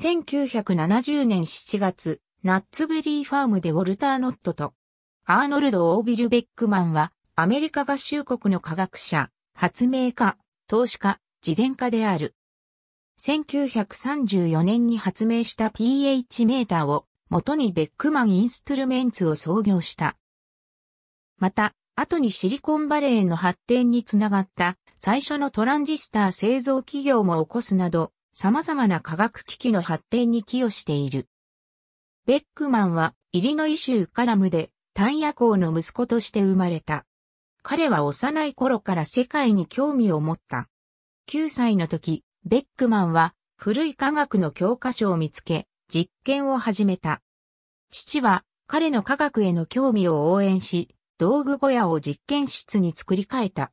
1970年7月、ナッツベリーファームでウォルター・ノットと、アーノルド・オービル・ベックマンは、アメリカ合衆国の科学者、発明家、投資家、慈善家である。1934年に発明した pH メーターを元にベックマンインストゥルメンツを創業した。また、後にシリコンバレーの発展につながった最初のトランジスター製造企業も起こすなど、様々な科学機器の発展に寄与している。ベックマンはイリノイ州カラムで単夜行の息子として生まれた。彼は幼い頃から世界に興味を持った。9歳の時、ベックマンは古い科学の教科書を見つけ、実験を始めた。父は彼の科学への興味を応援し、道具小屋を実験室に作り変えた。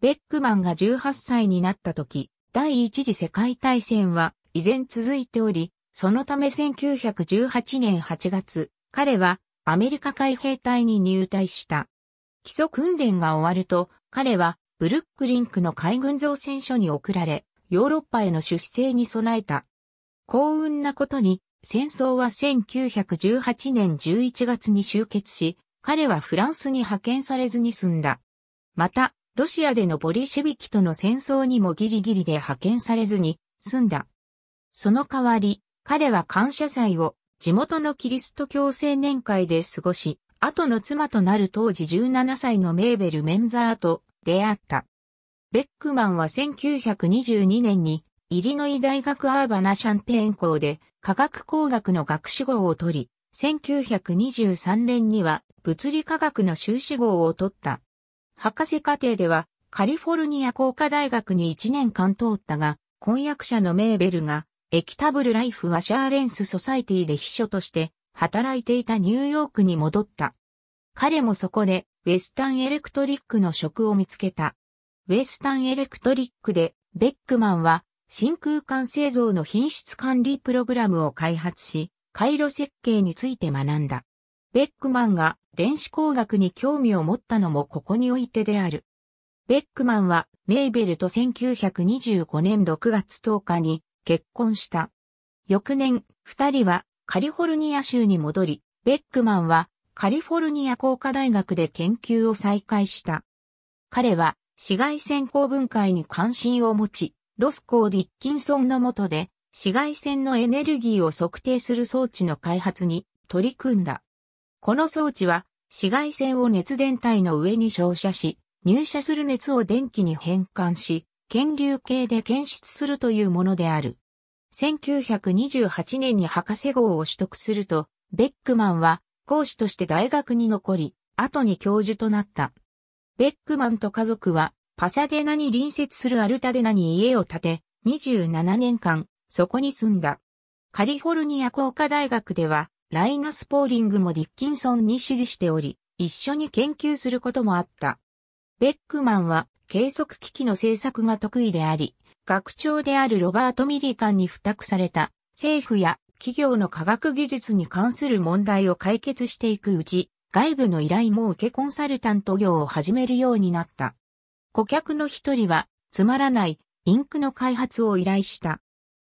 ベックマンが18歳になった時、第一次世界大戦は依然続いており、そのため1918年8月、彼はアメリカ海兵隊に入隊した。基礎訓練が終わると、彼はブルックリンクの海軍造船所に送られ、ヨーロッパへの出征に備えた。幸運なことに、戦争は1918年11月に終結し、彼はフランスに派遣されずに済んだ。また、ロシアでのボリシェビキとの戦争にもギリギリで派遣されずに済んだ。その代わり、彼は感謝祭を地元のキリスト教青年会で過ごし、後の妻となる当時17歳のメーベル・メンザーと出会った。ベックマンは1922年にイリノイ大学アーバナシャンペーン校で科学工学の学士号を取り、1923年には物理科学の修士号を取った。博士課程では、カリフォルニア工科大学に1年間通ったが、婚約者のメーベルが、エキタブルライフ・ワシャーレンス・ソサイティで秘書として働いていたニューヨークに戻った。彼もそこでウェスタンエレクトリックの職を見つけた。ウェスタンエレクトリックでベックマンは真空管製造の品質管理プログラムを開発し、回路設計について学んだ。ベックマンが電子工学に興味を持ったのもここにおいてである。ベックマンはメイベルと1925年6月10日に結婚した。翌年、二人はカリフォルニア州に戻り、ベックマンはカリフォルニア工科大学で研究を再開した。彼は紫外線光分解に関心を持ち、ロスコー・ディッキンソンの下で紫外線のエネルギーを測定する装置の開発に取り組んだ。この装置は紫外線を熱電体の上に照射し、入射する熱を電気に変換し、検流計で検出するというものである。1928年に博士号を取得すると、ベックマンは講師として大学に残り、後に教授となった。ベックマンと家族はパサデナに隣接するアルタデナに家を建て、27年間、そこに住んだ。カリフォルニア工科大学では、ライナス・ポーリングもディッキンソンに支持しており、一緒に研究することもあった。ベックマンは計測機器の製作が得意であり、学長であるロバート・ミリカンに付託された政府や企業の科学技術に関する問題を解決していくうち、外部の依頼も受けコンサルタント業を始めるようになった。顧客の一人は、つまらないインクの開発を依頼した。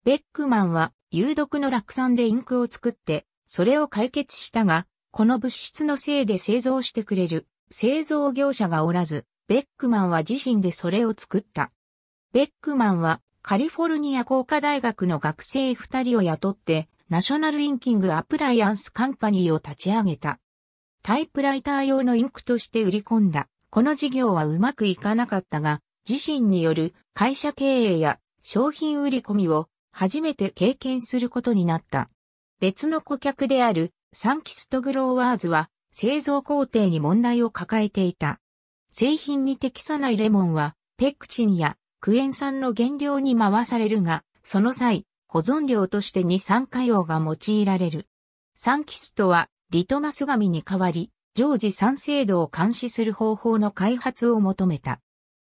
ベックマンは有毒の落産でインクを作って、それを解決したが、この物質のせいで製造してくれる製造業者がおらず、ベックマンは自身でそれを作った。ベックマンはカリフォルニア工科大学の学生二人を雇って、ナショナルインキングアプライアンスカンパニーを立ち上げた。タイプライター用のインクとして売り込んだ。この事業はうまくいかなかったが、自身による会社経営や商品売り込みを初めて経験することになった。別の顧客であるサンキストグローワーズは製造工程に問題を抱えていた。製品に適さないレモンはペクチンやクエン酸の原料に回されるが、その際、保存料として二酸化用が用いられる。サンキストはリトマス紙に代わり、常時酸性度を監視する方法の開発を求めた。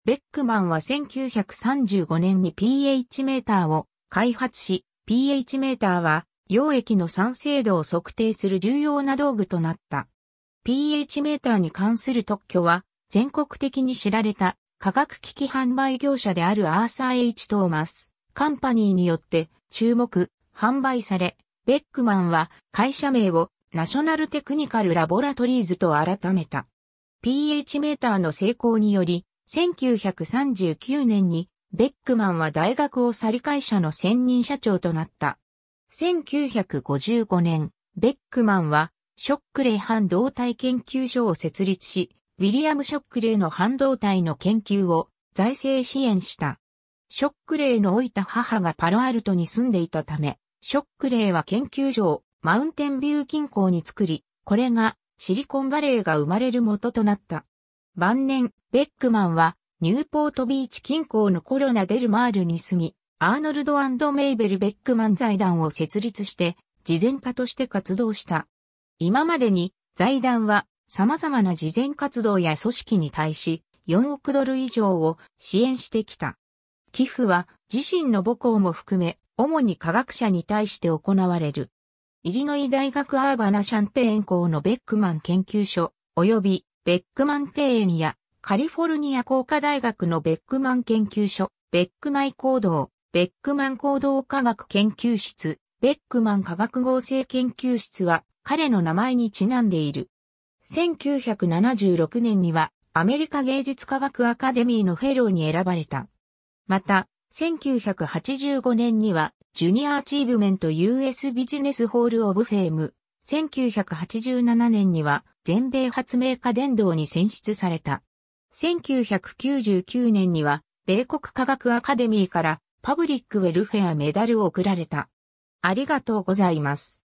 ベックマンは1935年に pH メーターを開発し、pH メーターは溶液の酸性度を測定する重要な道具となった。pH メーターに関する特許は、全国的に知られた化学機器販売業者であるアーサー H トーマス、カンパニーによって注目、販売され、ベックマンは会社名をナショナルテクニカルラボラトリーズと改めた。pH メーターの成功により、1939年にベックマンは大学を去り会社の専任社長となった。1955年、ベックマンは、ショックレイ半導体研究所を設立し、ウィリアム・ショックレイの半導体の研究を財政支援した。ショックレイの老いた母がパロアルトに住んでいたため、ショックレイは研究所をマウンテンビュー近郊に作り、これがシリコンバレーが生まれる元となった。晩年、ベックマンはニューポートビーチ近郊のコロナデルマールに住み、アーノルドメイベル・ベックマン財団を設立して、慈善家として活動した。今までに財団は様々な慈善活動や組織に対し4億ドル以上を支援してきた。寄付は自身の母校も含め、主に科学者に対して行われる。イリノイ大学アーバナシャンペーン校のベックマン研究所、及びベックマン庭園やカリフォルニア工科大学のベックマン研究所、ベックマイ行動、ベックマン行動科学研究室、ベックマン科学合成研究室は彼の名前にちなんでいる。1976年にはアメリカ芸術科学アカデミーのフェローに選ばれた。また、1985年にはジュニアアチーブメント US ビジネスホールオブフェーム。1987年には全米発明家殿堂に選出された。1999年には米国科学アカデミーからパブリックウェルフェアメダルを贈られた。ありがとうございます。